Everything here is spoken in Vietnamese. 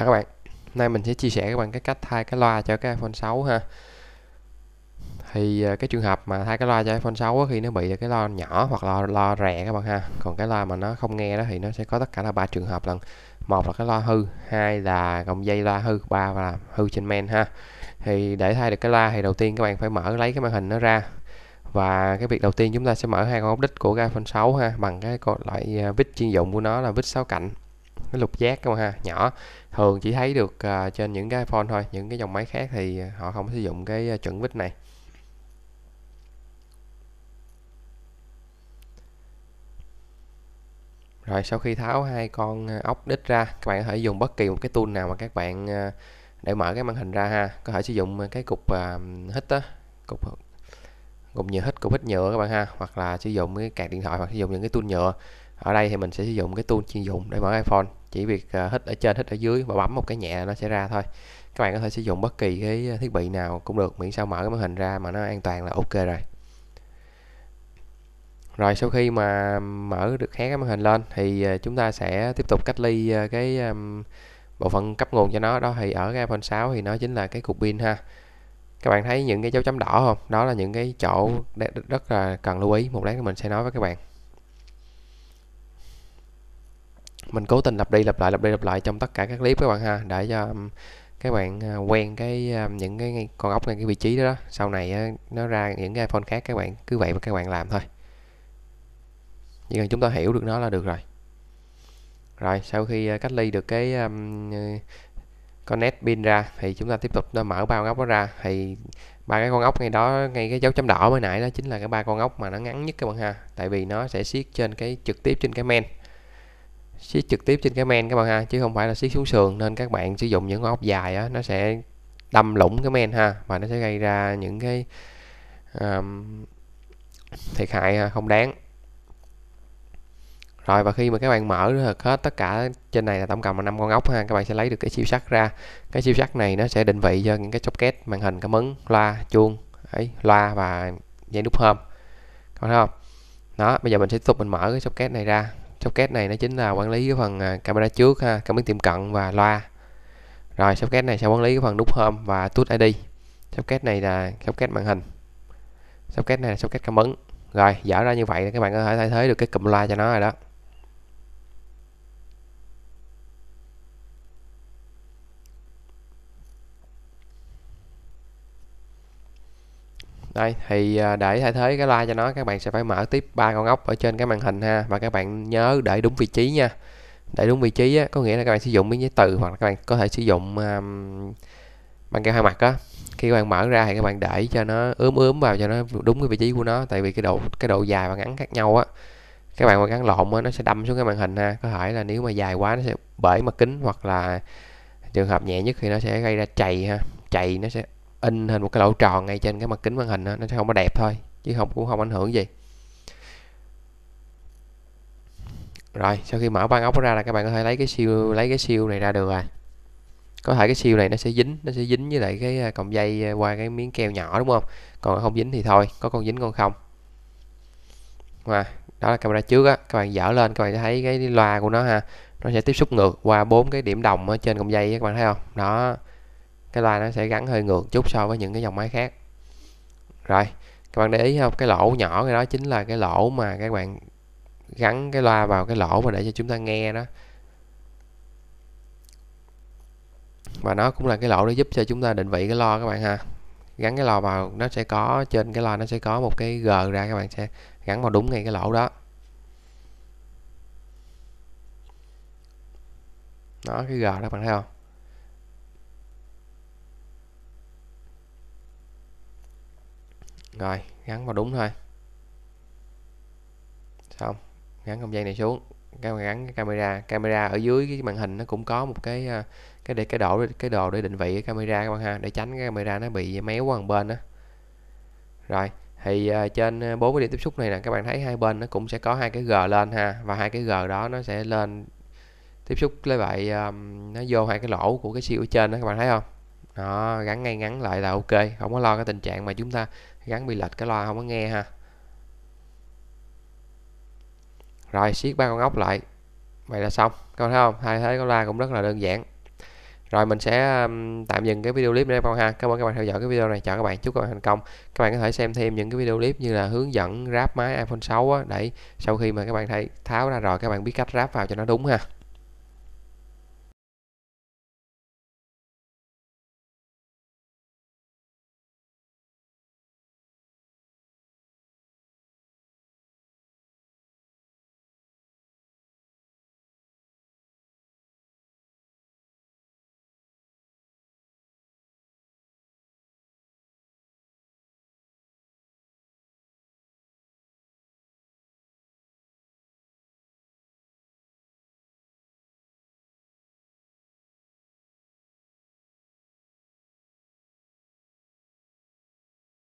Chào các bạn, nay mình sẽ chia sẻ các bạn cái cách thay cái loa cho cái iPhone 6 ha Thì à, cái trường hợp mà thay cái loa cho iPhone 6 khi nó bị cái loa nhỏ hoặc là loa rè các bạn ha Còn cái loa mà nó không nghe đó thì nó sẽ có tất cả là ba trường hợp lần Một là cái loa hư, hai là gọng dây loa hư, ba là hư trên men ha Thì để thay được cái loa thì đầu tiên các bạn phải mở lấy cái màn hình nó ra và cái việc đầu tiên chúng ta sẽ mở hai con ốc đích của iPhone 6 ha bằng cái loại à, vít chuyên dụng của nó là vít sáu cạnh cái lục giác không ha nhỏ thường chỉ thấy được uh, trên những cái phone thôi những cái dòng máy khác thì họ không sử dụng cái à, chuẩn vít này rồi sau khi tháo hai con à, ốc đít ra các bạn có thể dùng bất kỳ một cái tool nào mà các bạn để mở cái màn hình ra ha có thể sử dụng cái cục uh, hít á cục cục nhựa hít cục hít nhựa các bạn ha hoặc là sử dụng cái cạc điện thoại hoặc sử dụng những cái tool nhựa ở đây thì mình sẽ sử dụng cái tool chuyên dụng để mở iPhone chỉ việc à, hít ở trên hít ở dưới và bấm một cái nhẹ nó sẽ ra thôi các bạn có thể sử dụng bất kỳ cái thiết bị nào cũng được miễn sao mở cái màn hình ra mà nó an toàn là ok rồi rồi sau khi mà mở được hé cái màn hình lên thì à, chúng ta sẽ tiếp tục cách ly à, cái bộ phận cấp nguồn cho nó đó thì ở cái iPhone 6 thì nó chính là cái cục pin ha các bạn thấy những cái dấu chấm đỏ không đó là những cái chỗ rất là cần lưu ý một lát mình sẽ nói với các bạn mình cố tình lặp đi lặp lại lặp đi lặp lại trong tất cả các clip các bạn ha để cho các bạn à, quen cái à, những cái con ốc ngay cái vị trí đó, đó. sau này à, nó ra những cái iPhone khác các bạn cứ vậy mà các bạn làm thôi chỉ cần chúng ta hiểu được nó là được rồi rồi sau khi cách ly được cái um, connect pin ra thì chúng ta tiếp tục nó mở ba con ốc đó ra thì ba cái con ốc ngay đó ngay cái dấu chấm đỏ mới nãy đó chính là cái ba con ốc mà nó ngắn nhất các bạn ha tại vì nó sẽ siết trên cái trực tiếp trên cái men siết trực tiếp trên cái men các bạn ha chứ không phải là siết xuống sườn nên các bạn sử dụng những ốc dài á nó sẽ đâm lủng cái men ha và nó sẽ gây ra những cái um, thiệt hại không đáng rồi và khi mà các bạn mở được hết tất cả trên này là tổng cộng là 5 con ốc ha các bạn sẽ lấy được cái siêu sắt ra cái siêu sắt này nó sẽ định vị cho những cái socket màn hình cảm ứng loa chuông ấy loa và dây nút home các bạn thấy không đó bây giờ mình sẽ tiếp tục mình mở cái socket này ra socket này nó chính là quản lý cái phần à, camera trước ha cảm biến tiệm cận và loa rồi socket này sẽ quản lý cái phần nút home và touch id socket này là socket màn hình socket này là socket cảm ứng rồi dở ra như vậy các bạn có thể thay thế được cái cụm loa cho nó rồi đó đây thì à, để thay thế cái like cho nó các bạn sẽ phải mở tiếp ba con ốc ở trên cái màn hình ha và các bạn nhớ để đúng vị trí nha để đúng vị trí á, có nghĩa là các bạn sử dụng miếng giấy từ hoặc là các bạn có thể sử dụng um, băng keo hai mặt á khi các bạn mở ra thì các bạn để cho nó ướm ướm vào cho nó đúng cái vị trí của nó tại vì cái độ cái độ dài và ngắn khác nhau á các bạn mà gắn lộn á, nó sẽ đâm xuống cái màn hình ha có thể là nếu mà dài quá nó sẽ bể mặt kính hoặc là trường hợp nhẹ nhất thì nó sẽ gây ra chày ha chày nó sẽ in hình một cái lỗ tròn ngay trên cái mặt kính màn hình đó, nó sẽ không có đẹp thôi chứ không cũng không ảnh hưởng gì rồi sau khi mở băng ốc ra là các bạn có thể lấy cái siêu lấy cái siêu này ra được rồi có thể cái siêu này nó sẽ dính nó sẽ dính với lại cái à, cọng dây à, qua cái miếng keo nhỏ đúng không còn không dính thì thôi có con dính con không và đó là camera trước á các bạn dở lên các bạn thấy cái loa của nó ha nó sẽ tiếp xúc ngược qua bốn cái điểm đồng ở trên cọng dây các bạn thấy không đó cái loa nó sẽ gắn hơi ngược chút so với những cái dòng máy khác rồi các bạn để ý không cái lỗ nhỏ cái đó chính là cái lỗ mà các bạn gắn cái loa vào cái lỗ mà để cho chúng ta nghe đó và nó cũng là cái lỗ để giúp cho chúng ta định vị cái loa các bạn ha gắn cái lò vào nó sẽ có trên cái loa nó sẽ có một cái gờ ra các bạn sẽ gắn vào đúng ngay cái lỗ đó nó cái gờ đó bạn thấy không rồi gắn vào đúng thôi xong gắn không gian này xuống các bạn gắn cái camera camera ở dưới cái màn hình nó cũng có một cái ờ, cái để cái độ cái đồ để định vị cái camera các bạn ha để tránh cái camera nó bị méo qua một bên đó rồi thì ờ, trên ờ, bốn cái điểm tiếp xúc này nè các bạn thấy hai bên nó cũng sẽ có hai cái g lên ha và hai cái g đó nó sẽ lên tiếp xúc với lại nó vô hai cái lỗ của cái siêu ở trên đó các bạn thấy không đó gắn ngay ngắn lại là ok không có lo cái tình trạng mà chúng ta gắn bị lệch cái loa không có nghe ha rồi siết ba con ốc lại vậy là xong các bạn thấy không thay thế cái loa cũng rất là đơn giản rồi mình sẽ tạm dừng cái video clip này các bạn ha cảm ơn các bạn theo dõi cái video này chào các bạn chúc các bạn thành công các bạn có thể xem thêm những cái video clip như là hướng dẫn ráp máy iphone 6 á, để sau khi mà các bạn thấy tháo ra rồi các bạn biết cách ráp vào cho nó đúng ha